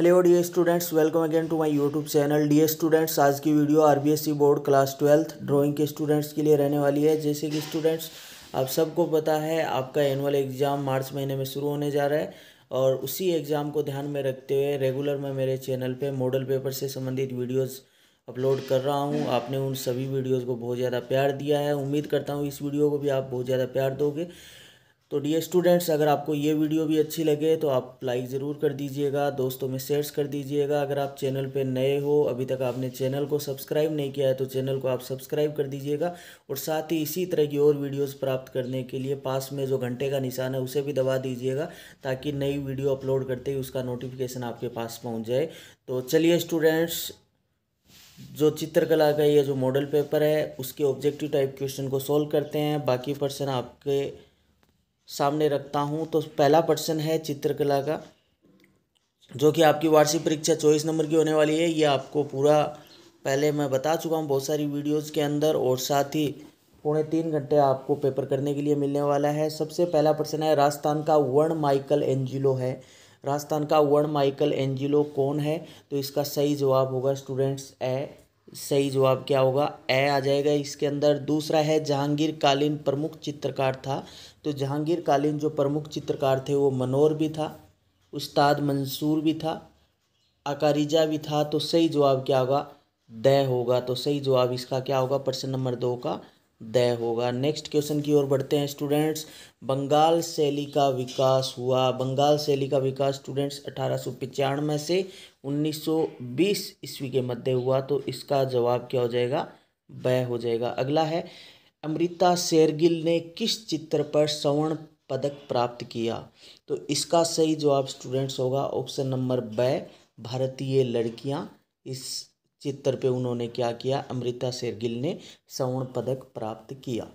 hello dear students welcome again to my YouTube channel dear students आज की video RBSC board class twelfth drawing के students के लिए रहने वाली है जैसे कि स्टूडेंट्स आप सबको पता है आपका एनुअल एग्ज़ाम मार्च महीने में शुरू होने जा रहा है और उसी एग्ज़ाम को ध्यान में रखते हुए रेगुलर मैं मेरे चैनल पर मॉडल पेपर से संबंधित वीडियोज़ अपलोड कर रहा हूँ आपने उन सभी वीडियोज़ को बहुत ज़्यादा प्यार दिया है उम्मीद करता हूँ इस वीडियो को भी आप बहुत ज़्यादा प्यार दोगे तो डियर स्टूडेंट्स अगर आपको ये वीडियो भी अच्छी लगे तो आप लाइक ज़रूर कर दीजिएगा दोस्तों में शेयर्स कर दीजिएगा अगर आप चैनल पे नए हो अभी तक आपने चैनल को सब्सक्राइब नहीं किया है तो चैनल को आप सब्सक्राइब कर दीजिएगा और साथ ही इसी तरह की और वीडियोस प्राप्त करने के लिए पास में जो घंटे का निशान है उसे भी दबा दीजिएगा ताकि नई वीडियो अपलोड करते ही उसका नोटिफिकेशन आपके पास पहुँच जाए तो चलिए स्टूडेंट्स जो चित्रकला का ये जो मॉडल पेपर है उसके ऑब्जेक्टिव टाइप क्वेश्चन को सोल्व करते हैं बाकी पर्सन आपके सामने रखता हूँ तो पहला पर्सन है चित्रकला का जो कि आपकी वार्षिक परीक्षा चौबीस नंबर की होने वाली है ये आपको पूरा पहले मैं बता चुका हूँ बहुत सारी वीडियोज़ के अंदर और साथ ही पौने तीन घंटे आपको पेपर करने के लिए मिलने वाला है सबसे पहला पर्सन है राजस्थान का वर्ण माइकल एंजिलो है राजस्थान का वर्ण माइकल एंजिलो कौन है तो इसका सही जवाब होगा स्टूडेंट्स ए सही जवाब क्या होगा ए आ जाएगा इसके अंदर दूसरा है जहांगीर कालीन प्रमुख चित्रकार था तो जहांगीर कालीन जो प्रमुख चित्रकार थे वो मनोर भी था उस्ताद मंसूर भी था अकारिजा भी था तो सही जवाब क्या होगा दय होगा तो सही जवाब इसका क्या होगा प्रश्न नंबर दो का दय होगा नेक्स्ट क्वेश्चन की ओर बढ़ते हैं स्टूडेंट्स बंगाल शैली का विकास हुआ बंगाल शैली का विकास स्टूडेंट्स अठारह से 1920 ईस्वी के मध्य हुआ तो इसका जवाब क्या हो जाएगा बय हो जाएगा अगला है अमृता शेरगिल ने किस चित्र पर स्वर्ण पदक प्राप्त किया तो इसका सही जवाब स्टूडेंट्स होगा ऑप्शन नंबर ब भारतीय लड़कियां इस चित्र पे उन्होंने क्या किया अमृता शेरगिल ने स्वर्ण पदक प्राप्त किया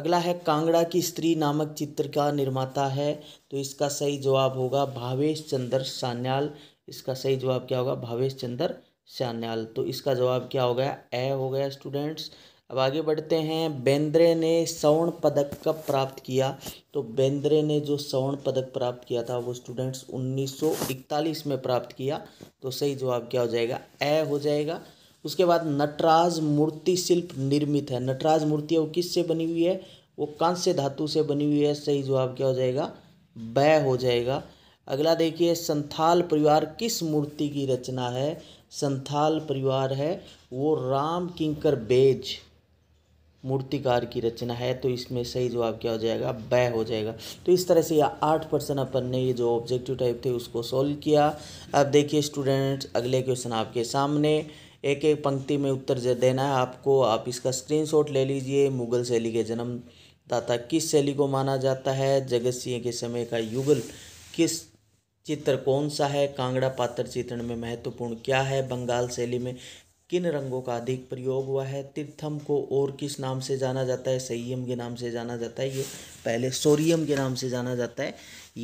अगला है कांगड़ा की स्त्री नामक चित्र का निर्माता है तो इसका सही जवाब होगा भावेश चंद्र सान्याल इसका सही जवाब क्या होगा भावेश चंद्र सान्याल तो इसका जवाब क्या हो गया ए हो गया स्टूडेंट्स अब आगे बढ़ते हैं बेंद्रे ने स्वर्ण पदक कब प्राप्त किया तो बेंद्रे ने जो स्वर्ण पदक प्राप्त किया था वो स्टूडेंट्स 1941 में प्राप्त किया तो सही जवाब क्या हो जाएगा ए हो जाएगा उसके बाद नटराज मूर्ति शिल्प निर्मित है नटराज मूर्ति वो किस से बनी हुई है वो कांस्य धातु से बनी हुई है सही जवाब क्या हो जाएगा ब हो जाएगा अगला देखिए संथाल परिवार किस मूर्ति की रचना है संथाल परिवार है वो राम किंकर बेज मूर्तिकार की रचना है तो इसमें सही जवाब क्या हो जाएगा बै हो जाएगा तो इस तरह से यह आठ पर्सन अपन ने ये जो ऑब्जेक्टिव टाइप थे उसको सॉल्व किया अब देखिए स्टूडेंट्स अगले क्वेश्चन आपके सामने एक एक पंक्ति में उत्तर देना है आपको आप इसका स्क्रीनशॉट ले लीजिए मुगल शैली के जन्मदाता किस शैली को माना जाता है जगत सिंह के समय का युगल किस चित्र कौन सा है कांगड़ा पात्र चित्रण में महत्वपूर्ण क्या है बंगाल शैली में किन रंगों का अधिक प्रयोग हुआ है तीर्थम को और किस नाम से जाना जाता है सयम के नाम से जाना जाता है ये पहले सोरियम के नाम से जाना जाता है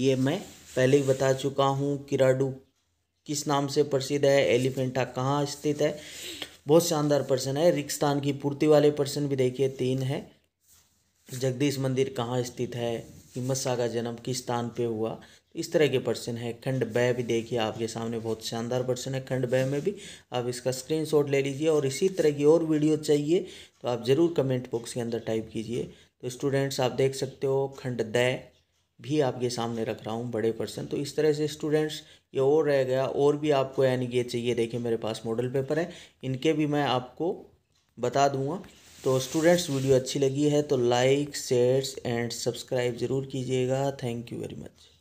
ये मैं पहले ही बता चुका हूँ किराडू किस नाम से प्रसिद्ध है एलिफेंटा कहाँ स्थित है बहुत शानदार प्रश्न है रिक्स्तान की पूर्ति वाले प्रश्न भी देखिए तीन है जगदीश मंदिर कहाँ स्थित है मस्सा का जन्म किस स्थान पे हुआ तो इस तरह के पर्सन है खंड बह भी देखिए आपके सामने बहुत शानदार पर्सन है खंड बै में भी आप इसका स्क्रीनशॉट ले लीजिए और इसी तरह की और वीडियो चाहिए तो आप ज़रूर कमेंट बॉक्स के अंदर टाइप कीजिए तो स्टूडेंट्स आप देख सकते हो खंड दय भी आपके सामने रख रहा हूँ बड़े पर्सन तो इस तरह से स्टूडेंट्स ये और रह गया और भी आपको यानी ये चाहिए देखिए मेरे पास मॉडल पेपर है इनके भी मैं आपको बता दूंगा तो स्टूडेंट्स वीडियो अच्छी लगी है तो लाइक शेयर्स एंड सब्सक्राइब ज़रूर कीजिएगा थैंक यू वेरी मच